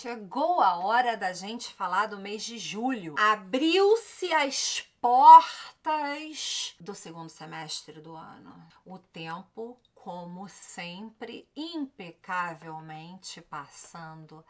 Chegou a hora da gente falar do mês de julho. Abriu-se as portas do segundo semestre do ano. O tempo, como sempre, impecavelmente passando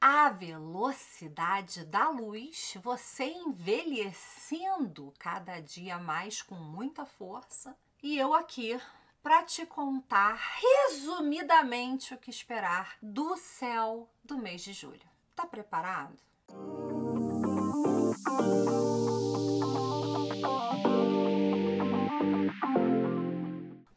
à velocidade da luz, você envelhecendo cada dia mais com muita força. E eu aqui para te contar resumidamente o que esperar do céu do mês de julho. Tá preparado?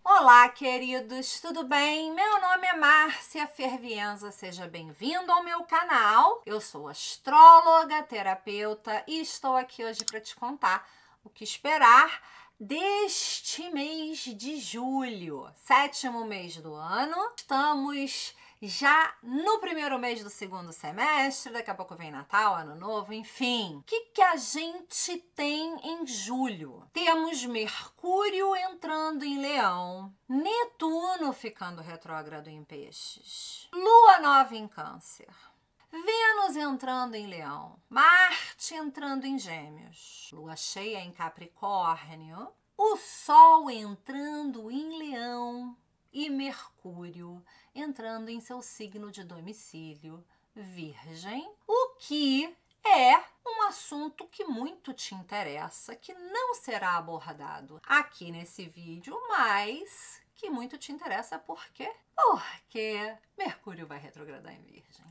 Olá, queridos, tudo bem? Meu nome é Márcia Fervienza, seja bem-vindo ao meu canal. Eu sou astróloga, terapeuta e estou aqui hoje para te contar o que esperar deste mês de julho, sétimo mês do ano. Estamos já no primeiro mês do segundo semestre, daqui a pouco vem Natal, Ano Novo, enfim. O que, que a gente tem em julho? Temos Mercúrio entrando em Leão, Netuno ficando retrógrado em Peixes, Lua nova em Câncer. Vênus entrando em Leão, Marte entrando em Gêmeos, Lua cheia em Capricórnio, o Sol entrando em Leão e Mercúrio entrando em seu signo de domicílio, Virgem, o que é um assunto que muito te interessa, que não será abordado aqui nesse vídeo, mas que muito te interessa porque porque Mercúrio vai retrogradar em Virgem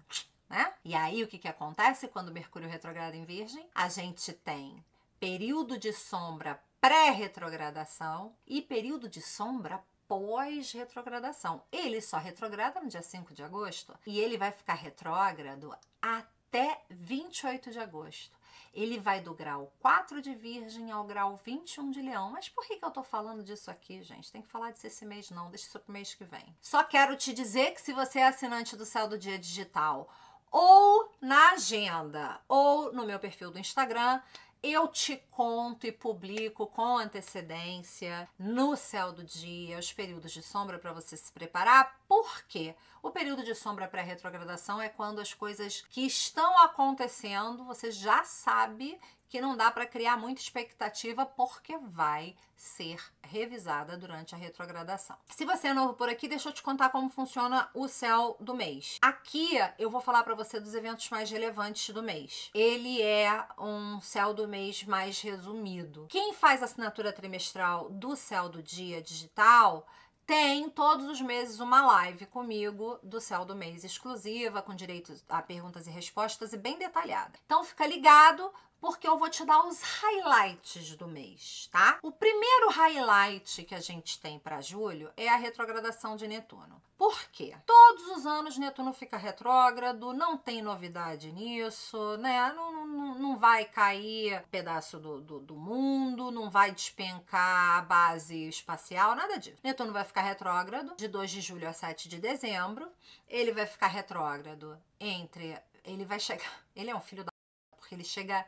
né? E aí o que, que acontece quando Mercúrio retrograda em Virgem? A gente tem período de sombra pré-retrogradação e período de sombra pós-retrogradação. Ele só retrograda no dia 5 de agosto e ele vai ficar retrógrado até 28 de agosto. Ele vai do grau 4 de Virgem ao grau 21 de Leão. Mas por que, que eu tô falando disso aqui, gente? Tem que falar disso esse mês, não. Deixa isso pro mês que vem. Só quero te dizer que se você é assinante do Céu do Dia Digital ou na agenda ou no meu perfil do Instagram. Eu te conto e publico com antecedência no céu do dia os períodos de sombra para você se preparar, porque o período de sombra pré-retrogradação é quando as coisas que estão acontecendo você já sabe que não dá para criar muita expectativa porque vai ser revisada durante a retrogradação. Se você é novo por aqui, deixa eu te contar como funciona o céu do mês. Aqui eu vou falar para você dos eventos mais relevantes do mês. Ele é um céu do mês mais resumido. Quem faz a assinatura trimestral do céu do dia digital tem todos os meses uma live comigo do Céu do Mês exclusiva, com direito a perguntas e respostas e bem detalhada. Então fica ligado, porque eu vou te dar os highlights do mês, tá? O primeiro highlight que a gente tem para julho é a retrogradação de Netuno. Por quê? Todos os anos Netuno fica retrógrado, não tem novidade nisso, né? Não, não, não vai cair pedaço do, do, do mundo, não vai despencar a base espacial, nada disso. Netuno vai ficar retrógrado de 2 de julho a 7 de dezembro. Ele vai ficar retrógrado entre. Ele vai chegar. Ele é um filho da. Porque ele chega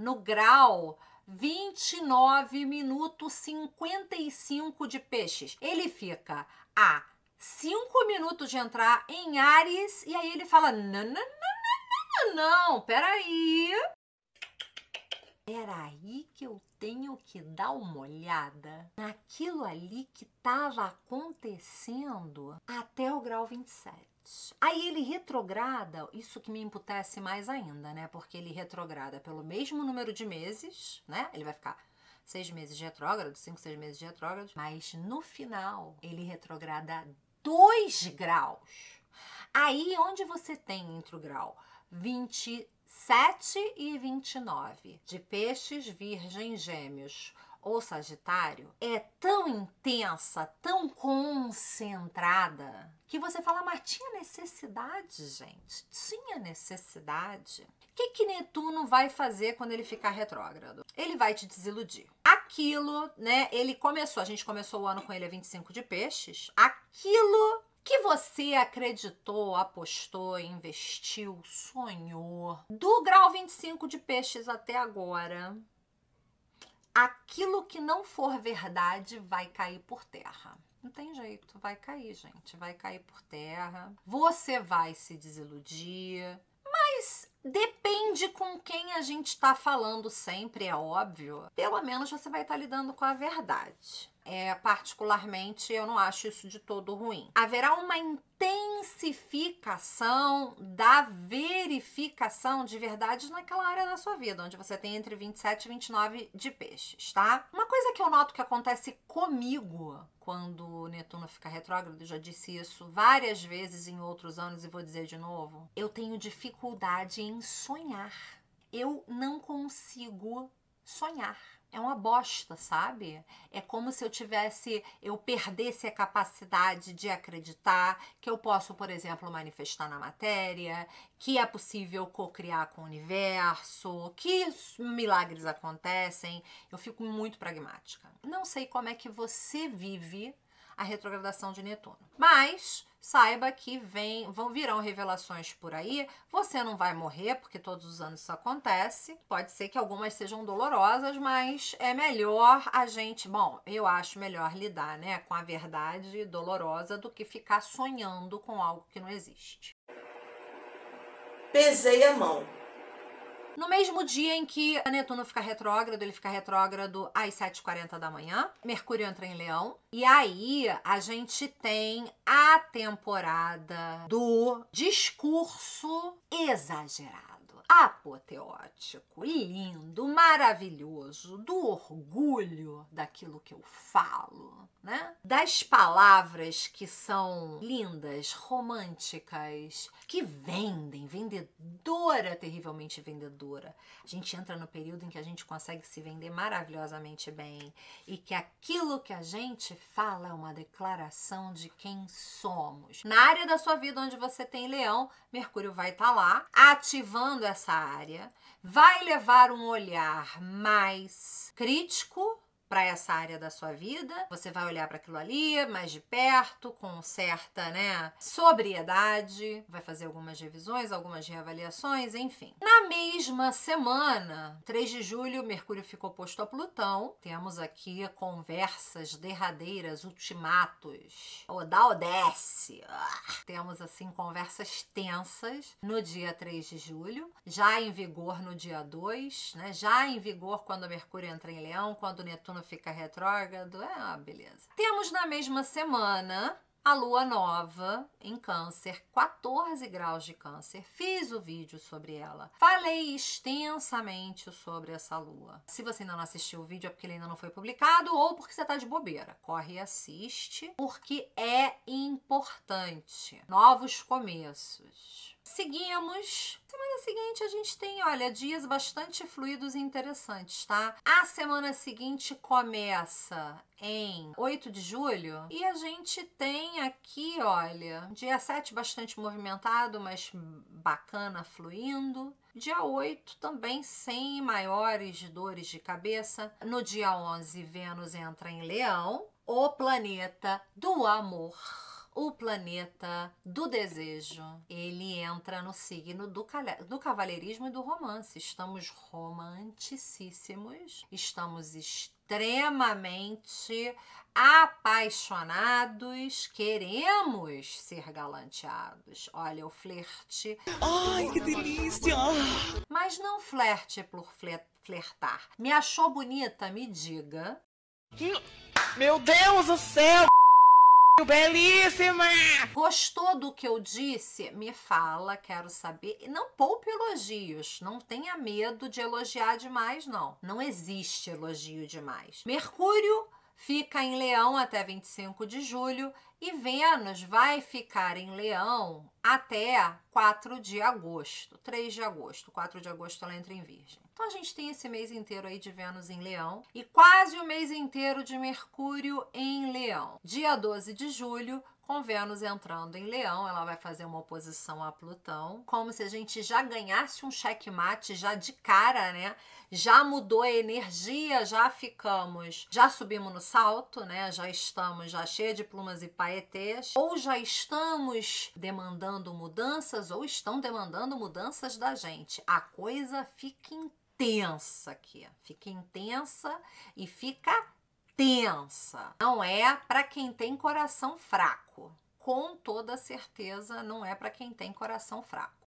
no grau 29 minutos 55 de peixes. Ele fica a 5 minutos de entrar em Ares e aí ele fala: não, não, não, não, não, não, peraí. Peraí que eu tenho que dar uma olhada naquilo ali que estava acontecendo até o grau 27. Marte. Aí ele retrograda, isso que me imputece mais ainda, né? Porque ele retrograda pelo mesmo número de meses, né? Ele vai ficar seis meses de retrógrado, cinco, seis meses de retrógrado, mas no final ele retrograda dois graus. Aí onde você tem entre o grau 27 e 29 de peixes, virgem, gêmeos ou Sagitário é tão intensa, tão concentrada, que você fala, mas tinha necessidade, gente. Tinha necessidade. O que, que Netuno vai fazer quando ele ficar retrógrado? Ele vai te desiludir. Aquilo, né? Ele começou, a gente começou o ano com ele a 25 de peixes. Aquilo que você acreditou, apostou, investiu, sonhou, do grau 25 de peixes até agora, aquilo que não for verdade vai cair por terra. Não tem jeito, vai cair, gente, vai cair por terra. Você vai se desiludir, mas depende com quem a gente está falando sempre, é óbvio. Pelo menos você vai estar tá lidando com a verdade. É, particularmente, eu não acho isso de todo ruim. Haverá uma intensa intensificação da verificação de verdades naquela área da sua vida, onde você tem entre 27 e 29 de peixes, tá? Uma coisa que eu noto que acontece comigo quando o Netuno fica retrógrado, já disse isso várias vezes em outros anos e vou dizer de novo, eu tenho dificuldade em sonhar. Eu não consigo sonhar é uma bosta, sabe? É como se eu tivesse, eu perdesse a capacidade de acreditar que eu posso, por exemplo, manifestar na matéria, que é possível co-criar com o universo, que milagres acontecem. Eu fico muito pragmática. Não sei como é que você vive a retrogradação de Netuno, mas saiba que vem, vão virão revelações por aí. Você não vai morrer, porque todos os anos isso acontece. Pode ser que algumas sejam dolorosas, mas é melhor a gente, bom, eu acho melhor lidar, né, com a verdade dolorosa do que ficar sonhando com algo que não existe. Pesei a mão no mesmo dia em que Netuno fica retrógrado, ele fica retrógrado às 7h40 da manhã. Mercúrio entra em Leão. E aí a gente tem a temporada do discurso exagerado apoteótico, lindo, maravilhoso, do orgulho daquilo que eu falo, né? Das palavras que são lindas, românticas, que vendem, vendedora, terrivelmente vendedora. A gente entra no período em que a gente consegue se vender maravilhosamente bem e que aquilo que a gente fala é uma declaração de quem somos. Na área da sua vida onde você tem leão, Mercúrio vai estar tá lá ativando essa essa área, vai levar um olhar mais crítico para essa área da sua vida, você vai olhar para aquilo ali mais de perto, com certa, né, sobriedade, vai fazer algumas revisões, algumas reavaliações, enfim. Na mesma semana, 3 de julho, Mercúrio ficou posto a Plutão. Temos aqui conversas derradeiras, ultimatos, o da desce, Temos assim conversas tensas no dia 3 de julho, já em vigor no dia 2, né? Já em vigor quando Mercúrio entra em Leão, quando Netuno Saturno fica retrógrado, é uma beleza. Temos na mesma semana a lua nova em Câncer, 14 graus de Câncer. Fiz o vídeo sobre ela. Falei extensamente sobre essa lua. Se você ainda não assistiu o vídeo, é porque ele ainda não foi publicado ou porque você está de bobeira. Corre e assiste, porque é importante. Novos começos. Seguimos. Semana seguinte a gente tem, olha, dias bastante fluidos e interessantes, tá? A semana seguinte começa em 8 de julho e a gente tem aqui, olha, dia 7 bastante movimentado, mas bacana fluindo. Dia 8 também sem maiores dores de cabeça. No dia 11, Vênus entra em Leão, o planeta do amor o planeta do desejo. Ele entra no signo do, do cavalheirismo e do romance. Estamos romanticíssimos, estamos extremamente apaixonados, queremos ser galanteados. Olha, o flerte. Ai, que delícia! Mas não flerte por flertar. Me achou bonita? Me diga. Meu Deus do céu! Belíssima! Gostou do que eu disse? Me fala, quero saber. E não poupe elogios. Não tenha medo de elogiar demais, não. Não existe elogio demais. Mercúrio fica em Leão até 25 de julho e Vênus vai ficar em Leão até 4 de agosto. 3 de agosto. 4 de agosto ela entra em Virgem. Então a gente tem esse mês inteiro aí de Vênus em Leão e quase o mês inteiro de Mercúrio em Leão. Dia 12 de julho, com Vênus entrando em Leão, ela vai fazer uma oposição a Plutão, como se a gente já ganhasse um checkmate já de cara, né? Já mudou a energia, já ficamos, já subimos no salto, né? Já estamos já cheia de plumas e paetês, ou já estamos demandando mudanças ou estão demandando mudanças da gente. A coisa fica incrível tensa aqui. Fica intensa e fica tensa. Não é para quem tem coração fraco. Com toda certeza, não é para quem tem coração fraco.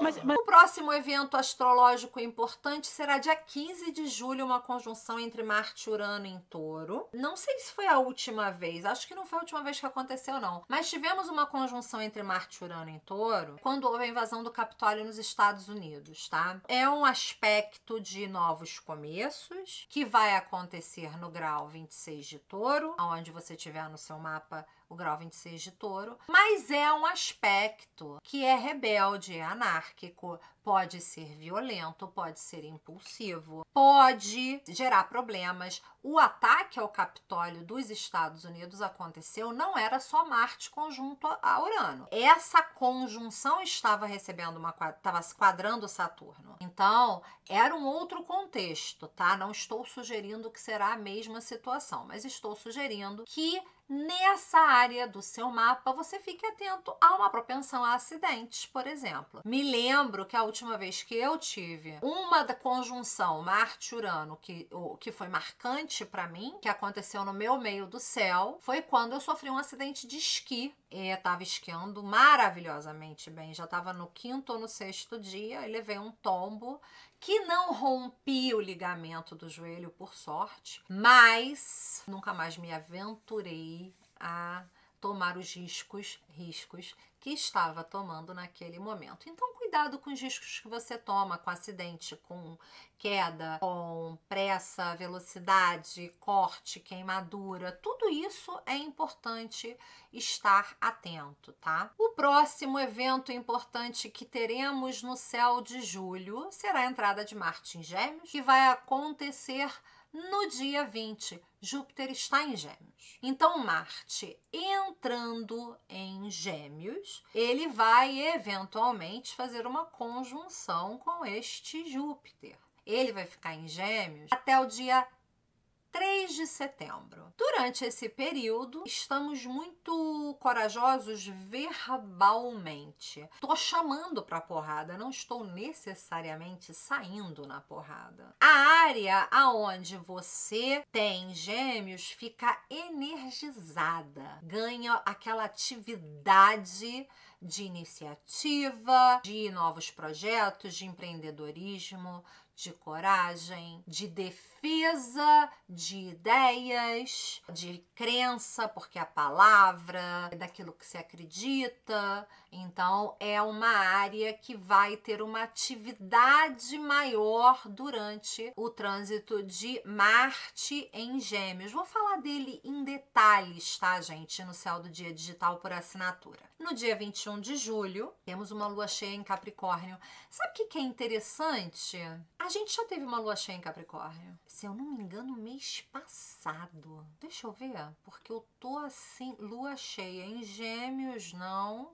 Mas, mas... O próximo evento astrológico importante será dia 15 de julho, uma conjunção entre Marte e Urano em Touro. Não sei se foi a última vez, acho que não foi a última vez que aconteceu, não. Mas tivemos uma conjunção entre Marte e Urano em Touro quando houve a invasão do Capitólio nos Estados Unidos, tá? É um aspecto de novos começos que vai acontecer no grau 26 de Touro, onde você tiver no seu mapa o grau 26 de touro, mas é um aspecto que é rebelde, é anárquico, pode ser violento, pode ser impulsivo, pode gerar problemas o ataque ao Capitólio dos Estados Unidos aconteceu não era só Marte conjunto a Urano. Essa conjunção estava recebendo uma estava quadrando Saturno. Então, era um outro contexto, tá? Não estou sugerindo que será a mesma situação, mas estou sugerindo que nessa área do seu mapa, você fique atento a uma propensão a acidentes, por exemplo. Me lembro que a última vez que eu tive uma conjunção Marte-Urano, que, que foi marcante triste para mim, que aconteceu no meu meio do céu, foi quando eu sofri um acidente de esqui. E estava esquiando maravilhosamente bem, já estava no quinto ou no sexto dia e levei um tombo que não rompi o ligamento do joelho, por sorte, mas nunca mais me aventurei a tomar os riscos, riscos que estava tomando naquele momento. Então, cuidado com os riscos que você toma com acidente, com queda, com pressa, velocidade, corte, queimadura. Tudo isso é importante estar atento, tá? O próximo evento importante que teremos no céu de julho será a entrada de Marte em Gêmeos, que vai acontecer no dia 20. Júpiter está em Gêmeos. Então, Marte entrando em Gêmeos, ele vai eventualmente fazer uma conjunção com este Júpiter. Ele vai ficar em Gêmeos até o dia 3 de setembro. Durante esse período, estamos muito corajosos verbalmente. Tô chamando para porrada, não estou necessariamente saindo na porrada. A área aonde você tem gêmeos fica energizada, ganha aquela atividade de iniciativa, de novos projetos, de empreendedorismo, de coragem, de defesa defesa de ideias, de crença, porque a palavra é daquilo que se acredita. Então, é uma área que vai ter uma atividade maior durante o trânsito de Marte em Gêmeos. Vou falar dele em detalhes, tá, gente, no céu do dia digital por assinatura. No dia 21 de julho, temos uma lua cheia em Capricórnio. Sabe o que é interessante? A gente já teve uma lua cheia em Capricórnio se eu não me engano, mês passado. Deixa eu ver, porque eu tô assim, lua cheia em gêmeos, não.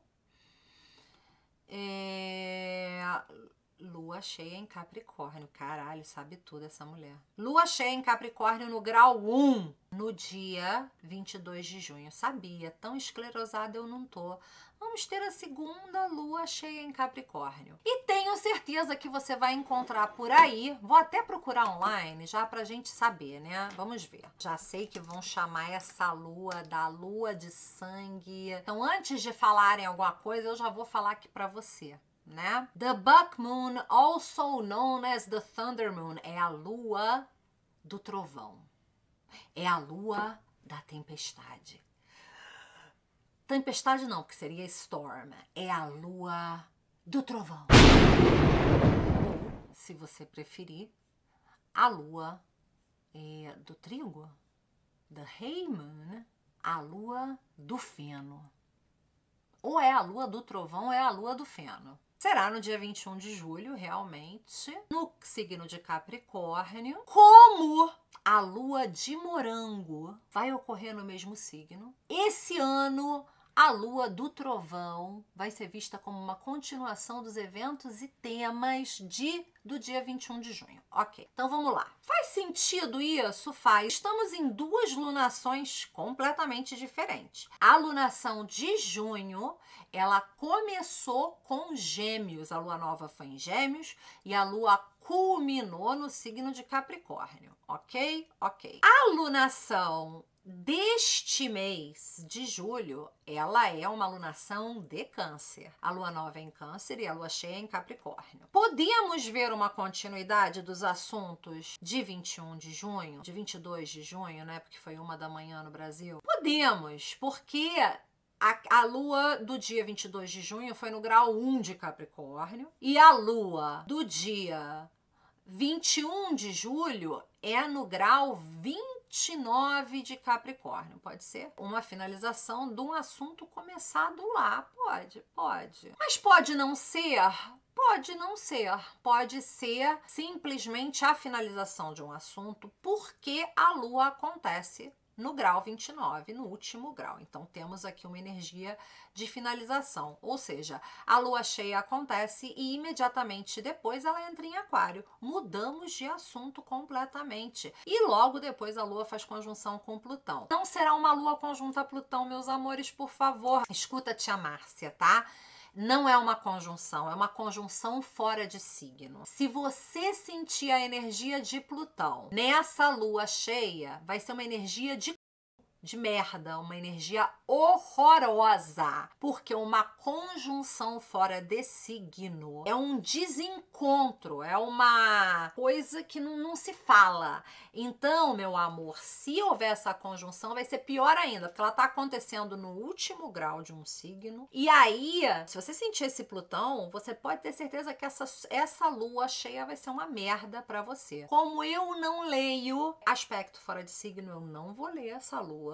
É, Lua cheia em Capricórnio. Caralho, sabe tudo essa mulher. Lua cheia em Capricórnio no grau 1, no dia 22 de junho. Sabia, tão esclerosada eu não tô. Vamos ter a segunda lua cheia em Capricórnio. E tenho certeza que você vai encontrar por aí. Vou até procurar online já pra gente saber, né? Vamos ver. Já sei que vão chamar essa lua da lua de sangue. Então, antes de falarem alguma coisa, eu já vou falar aqui pra você né? The Buck Moon, also known as the Thunder Moon, é a lua do trovão. É a lua da tempestade. Tempestade não, que seria storm. É a lua do trovão. Ou, se você preferir, a lua é, do trigo. The Heyman, a lua do feno. Ou é a lua do trovão, ou é a lua do feno será no dia 21 de julho, realmente, no signo de Capricórnio, como a lua de morango vai ocorrer no mesmo signo. Esse ano, a lua do trovão vai ser vista como uma continuação dos eventos e temas de do dia 21 de junho. Ok, então vamos lá. Faz sentido isso? Faz. Estamos em duas lunações completamente diferentes. A lunação de junho, ela começou com gêmeos. A lua nova foi em gêmeos e a lua culminou no signo de Capricórnio, ok? Ok. A lunação deste mês de julho, ela é uma alunação de câncer. A lua nova é em câncer e a lua cheia é em capricórnio. Podemos ver uma continuidade dos assuntos de 21 de junho, de 22 de junho, né? Porque foi uma da manhã no Brasil. Podemos, porque a, a, lua do dia 22 de junho foi no grau 1 de Capricórnio e a lua do dia 21 de julho é no grau 20 29 de Capricórnio, pode ser? Uma finalização de um assunto começado lá, pode, pode. Mas pode não ser, Pode não ser, pode ser simplesmente a finalização de um assunto porque a lua acontece no grau 29, no último grau. Então, temos aqui uma energia de finalização, ou seja, a lua cheia acontece e imediatamente depois ela entra em Aquário. Mudamos de assunto completamente. E logo depois a lua faz conjunção com Plutão. Não será uma lua conjunta a Plutão, meus amores, por favor. Escuta, tia Márcia, tá? não é uma conjunção, é uma conjunção fora de signo. Se você sentir a energia de Plutão nessa lua cheia, vai ser uma energia de de merda, uma energia horrorosa, porque uma conjunção fora de signo é um desencontro, é uma coisa que não, não se fala. Então, meu amor, se houver essa conjunção, vai ser pior ainda, porque ela está acontecendo no último grau de um signo. E aí, se você sentir esse Plutão, você pode ter certeza que essa, essa lua cheia vai ser uma merda para você. Como eu não leio aspecto fora de signo, eu não vou ler essa lua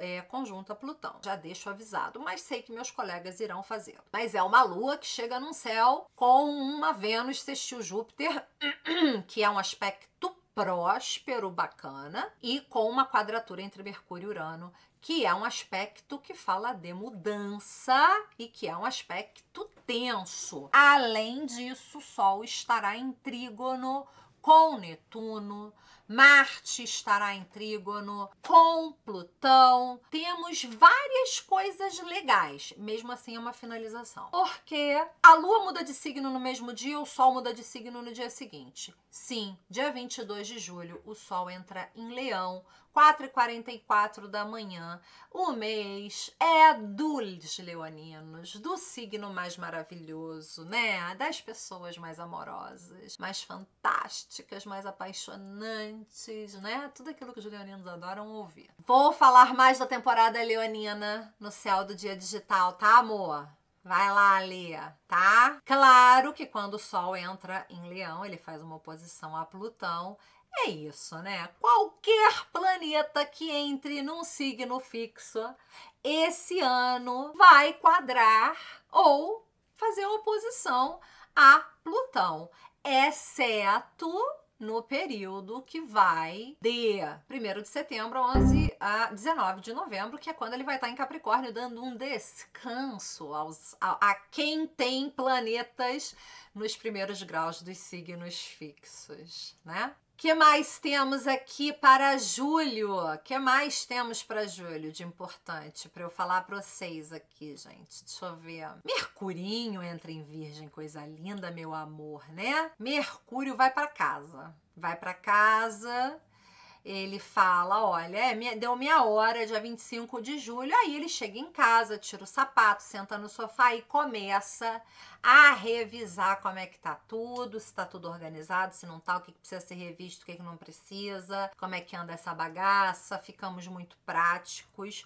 é, conjunta Plutão. Já deixo avisado, mas sei que meus colegas irão fazê-lo. Mas é uma lua que chega num céu com uma Vênus sextil Júpiter, que é um aspecto próspero, bacana, e com uma quadratura entre Mercúrio e Urano, que é um aspecto que fala de mudança e que é um aspecto tenso. Além disso, o Sol estará em trígono com Netuno, Marte estará em trígono com Plutão. Temos várias coisas legais, mesmo assim é uma finalização. Porque a Lua muda de signo no mesmo dia, o Sol muda de signo no dia seguinte. Sim, dia 22 de julho, o Sol entra em Leão 4h44 da manhã. O mês é dos leoninos, do signo mais maravilhoso, né? Das pessoas mais amorosas, mais fantásticas, mais apaixonantes, né? Tudo aquilo que os leoninos adoram ouvir. Vou falar mais da temporada leonina no céu do dia digital, tá, amor? Vai lá, Lia, tá? Claro que quando o Sol entra em Leão, ele faz uma oposição a Plutão. É isso, né? Qualquer planeta que entre num signo fixo, esse ano vai quadrar ou fazer oposição a Plutão, exceto no período que vai de 1 de setembro a 11 a 19 de novembro, que é quando ele vai estar em Capricórnio, dando um descanso aos, a, a quem tem planetas nos primeiros graus dos signos fixos, né? que mais temos aqui para julho? que mais temos para julho de importante para eu falar para vocês aqui, gente? Deixa eu ver. Mercurinho entra em Virgem, coisa linda, meu amor, né? Mercúrio vai para casa. Vai para casa ele fala: Olha, é, minha, deu minha hora, dia 25 de julho. Aí ele chega em casa, tira o sapato, senta no sofá e começa a revisar como é que tá tudo, se tá tudo organizado, se não tá, o que, que precisa ser revisto, o que, que não precisa, como é que anda essa bagaça. Ficamos muito práticos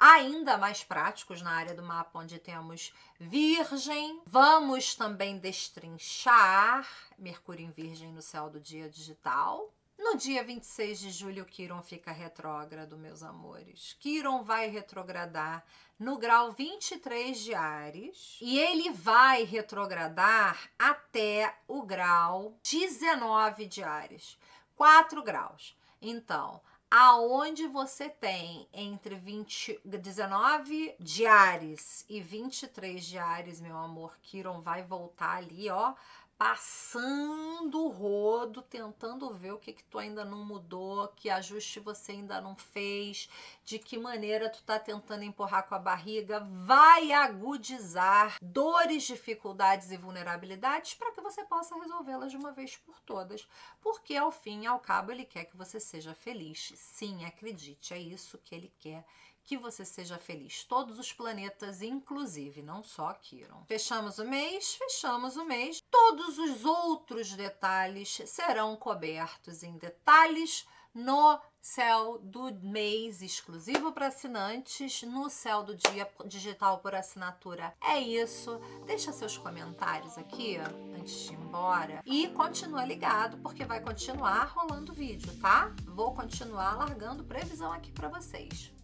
ainda mais práticos na área do mapa, onde temos Virgem. Vamos também destrinchar Mercúrio em Virgem no céu do dia digital. No dia 26 de julho, Quiron fica retrógrado, meus amores. Quiron vai retrogradar no grau 23 de Ares e ele vai retrogradar até o grau 19 de Ares, 4 graus. Então, aonde você tem entre 20, 19 de Ares e 23 de Ares, meu amor, Quiron vai voltar ali, ó, passando o rodo, tentando ver o que que tu ainda não mudou, que ajuste você ainda não fez, de que maneira tu tá tentando empurrar com a barriga, vai agudizar dores, dificuldades e vulnerabilidades para que você possa resolvê-las de uma vez por todas, porque ao fim e ao cabo ele quer que você seja feliz. Sim, acredite, é isso que ele quer que você seja feliz. Todos os planetas, inclusive, não só Quiron. Fechamos o mês, fechamos o mês. Todos os outros detalhes serão cobertos em detalhes no céu do mês exclusivo para assinantes no céu do dia digital por assinatura. É isso. Deixa seus comentários aqui antes de ir embora e continua ligado porque vai continuar rolando vídeo, tá? Vou continuar largando previsão aqui para vocês.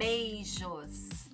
Beijos!